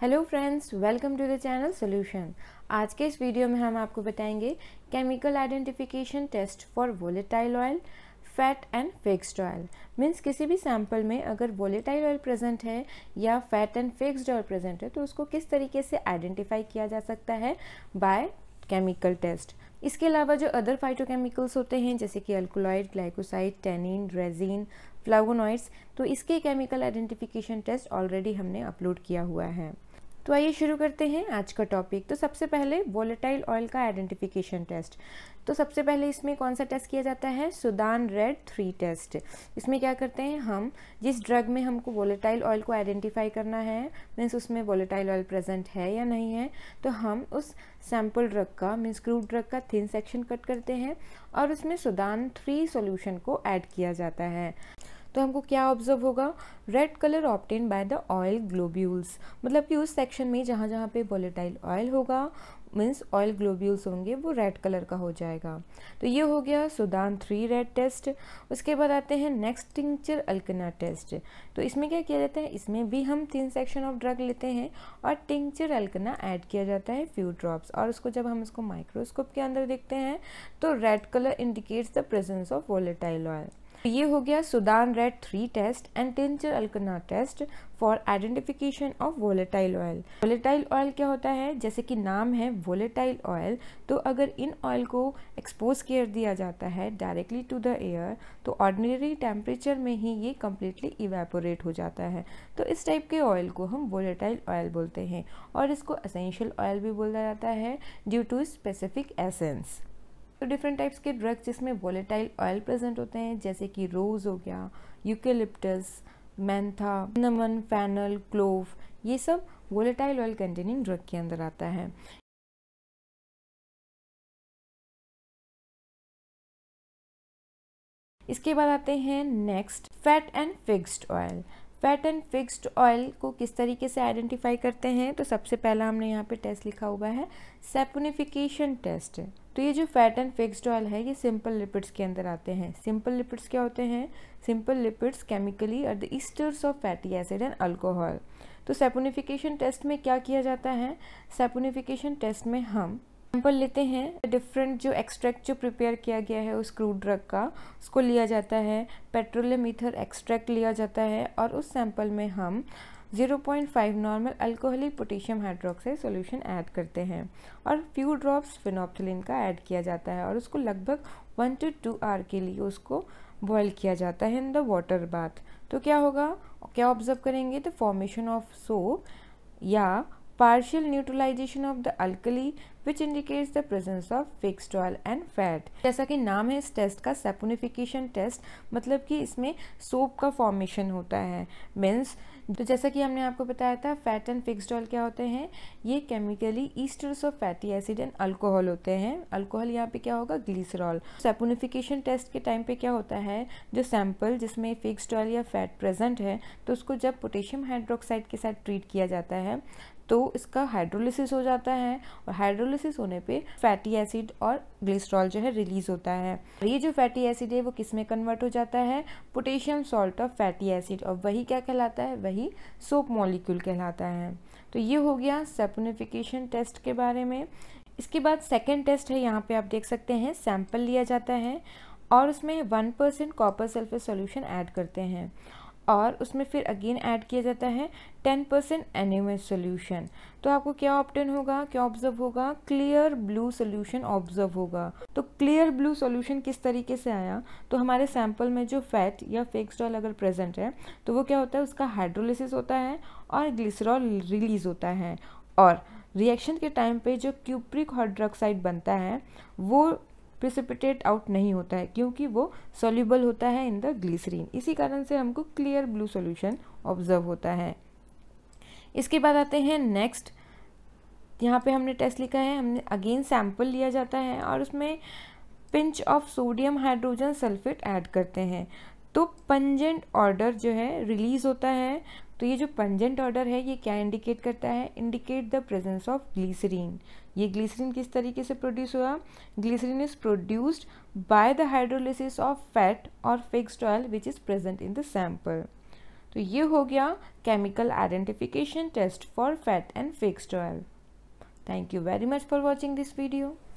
hello friends welcome to the channel solution आज के इस वीडियो में हम आपको बताएंगे chemical identification test for volatile oil fat and fixed oil means किसी भी सैंपल में अगर वोलेटाइल ऑयल प्रेजेंट है या fat and fixed oil present है तो उसको किस तरीके से आइडेंटिफाई किया जा सकता है बाय केमिकल टेस्ट इसके अलावा जो अदर फाइटोकेमिकल्स होते हैं जैसे कि alkaloid glycoside tannin resin flavonoids तो इसके केमिकल आइडेंटिफिकेशन टेस्ट ऑलरेडी हमने अपलोड किया हुआ है तो आइए शुरू करते हैं आज का टॉपिक तो सबसे पहले वोलेटाइल ऑयल का आइडेंटिफिकेशन टेस्ट तो सबसे पहले इसमें कौन सा टेस्ट किया जाता है सुदान रेड थ्री टेस्ट इसमें क्या करते हैं हम जिस ड्रग में हमको वोलेटाइल ऑयल को आइडेंटिफाई करना है मीन्स उसमें वोलेटाइल ऑयल प्रेजेंट है या नहीं है तो हम उस सैम्पल ड्रग का मीन्स क्रूड ड्रग का थिन सेक्शन कट करते हैं और उसमें सुदान थ्री सोल्यूशन को ऐड किया जाता है तो हमको क्या ऑब्जर्व होगा red colour obtain by the oil globules मतलब कि उस सेक्शन में जहाँ जहाँ पे वोलेटाइल ऑयल होगा मीन्स ऑयल ग्लोब्यूल्स होंगे वो रेड कलर का हो जाएगा तो ये हो गया सुदान थ्री रेड टेस्ट उसके बाद आते हैं नेक्स्ट टिंचर अल्कना टेस्ट तो इसमें क्या किया जाता है इसमें भी हम तीन सेक्शन ऑफ ड्रग लेते हैं और टिंचर अल्कना ऐड किया जाता है फ्यू ड्रॉप्स और उसको जब हम इसको माइक्रोस्कोप के अंदर देखते हैं तो red colour indicates the presence of volatile oil ये हो गया Sudan red three test and tincture alkanna test for identification of volatile oil volatile oil क्या होता है जैसे कि नाम है वोलेटाइल ऑयल तो अगर इन ऑयल को एक्सपोज कर दिया जाता है डायरेक्टली टू द एयर तो ऑर्डिनरी टेम्परेचर में ही ये कम्प्लीटली इवेपोरेट हो जाता है तो इस टाइप के ऑयल को हम वोलेटाइल ऑयल बोलते हैं और इसको असेंशियल ऑयल भी बोला जाता है ड्यू टू स्पेसिफिक एसेंस तो डिफरेंट टाइप्स के ड्रग्स जिसमें वॉलेटाइल ऑयल प्रेजेंट होते हैं जैसे कि रोज़ हो गया यूकेलिप्टस मैंथा नमन फैनल क्लोव ये सब वॉलेटाइल ऑयल कंटेनिंग ड्रग के अंदर आता है इसके बाद आते हैं next fat and fixed oil fat and fixed oil को किस तरीके से आइडेंटिफाई करते हैं तो सबसे पहला हमने यहाँ पे टेस्ट लिखा हुआ है सेपोनिफिकेशन टेस्ट तो ये जो फैट एंड फिक्सड ऑयल है ये सिंपल लिपिड्स के अंदर आते हैं सिंपल लिपिड्स क्या होते हैं simple lipids chemically are the esters of fatty acid and alcohol तो सेपोनिफिकेशन टेस्ट में क्या किया जाता है सेपोनिफिकेशन टेस्ट में हम सैंपल लेते हैं डिफरेंट जो एक्सट्रैक्ट जो प्रिपेयर किया गया है उस क्रूड ड्रग का उसको लिया जाता है पेट्रोलियम ईथर एक्सट्रैक्ट लिया जाता है और उस सैंपल में हम 0.5 normal alcoholic potassium hydroxide solution add करते हैं और फ्यू ड्रॉप्स फिनोप्थिलिन का ऐड किया जाता है और उसको लगभग वन टू टू आवर के लिए उसको बॉयल किया जाता है इन द वाटर बाथ तो क्या होगा क्या ऑब्जर्व करेंगे द फॉर्मेशन ऑफ सोप या partial neutralization of the alkali which indicates the presence of fixed oil and fat जैसा कि नाम है इस टेस्ट का सेपोनिफिकेशन टेस्ट मतलब कि इसमें सोप का फॉर्मेशन होता है मीन्स तो जैसा कि हमने आपको बताया था फैट एंड फिक्सड ऑयल क्या होते हैं ये chemically esters of fatty acid and alcohol होते हैं अल्कोहल यहाँ पे क्या होगा ग्लिसरॉल सेपोनिफिकेशन टेस्ट के टाइम पे क्या होता है जो सैंपल जिसमें फिक्सड ऑयल या फैट प्रेजेंट है तो उसको जब पोटेशियम हाइड्रोक्साइड के साथ ट्रीट किया जाता है तो इसका हाइड्रोलिसिस हो जाता है और हाइड्रोलिसिस होने पे फैटी एसिड और ग्लिसरॉल जो है रिलीज होता है ये जो फैटी एसिड है वो किस में कन्वर्ट हो जाता है potassium salt of fatty acid और वही क्या कहलाता है वही ही सोप मॉलिक्यूल कहलाता है तो ये हो गया सेपोनिफिकेशन टेस्ट के बारे में इसके बाद सेकेंड टेस्ट है यहाँ पे आप देख सकते हैं सैंपल लिया जाता है और उसमें one percent copper sulphate solution add करते हैं और उसमें फिर अगेन ऐड किया जाता है टेन परसेंट एनिमल सोल्यूशन तो आपको क्या ऑप्टन होगा क्या ऑब्जर्व होगा क्लियर ब्लू सोल्यूशन ऑब्जर्व होगा तो क्लियर ब्लू सोल्यूशन किस तरीके से आया तो हमारे सैंपल में जो फैट या फिक्स्ड ऑयल अगर प्रेजेंट है तो वो क्या होता है उसका हाइड्रोलिसिस होता है और ग्लिसरॉल रिलीज होता है और रिएक्शन के टाइम पे जो क्यूप्रिक हाइड्रोक्साइड बनता है वो प्रिसिपिटेट आउट नहीं होता है क्योंकि वो सोल्यूबल होता है इन द ग्लिसरीन इसी कारण से हमको क्लियर ब्लू सोल्यूशन ऑब्जर्व होता है इसके बाद आते हैं नेक्स्ट यहाँ पे हमने टेस्ट लिखा है हमने अगेन सैम्पल लिया जाता है और उसमें pinch of sodium hydrogen sulphate add करते हैं तो पंजेंट ऑर्डर जो है रिलीज़ होता है तो ये जो पंजेंट ऑर्डर है ये क्या इंडिकेट करता है indicate the presence of glycerine ये ग्लिसरीन किस तरीके से प्रोड्यूस हुआ glycerine is produced by the hydrolysis of fat और fixed oil which is present in the sample तो ये हो गया chemical identification test for fat and fixed oil thank you very much for watching this video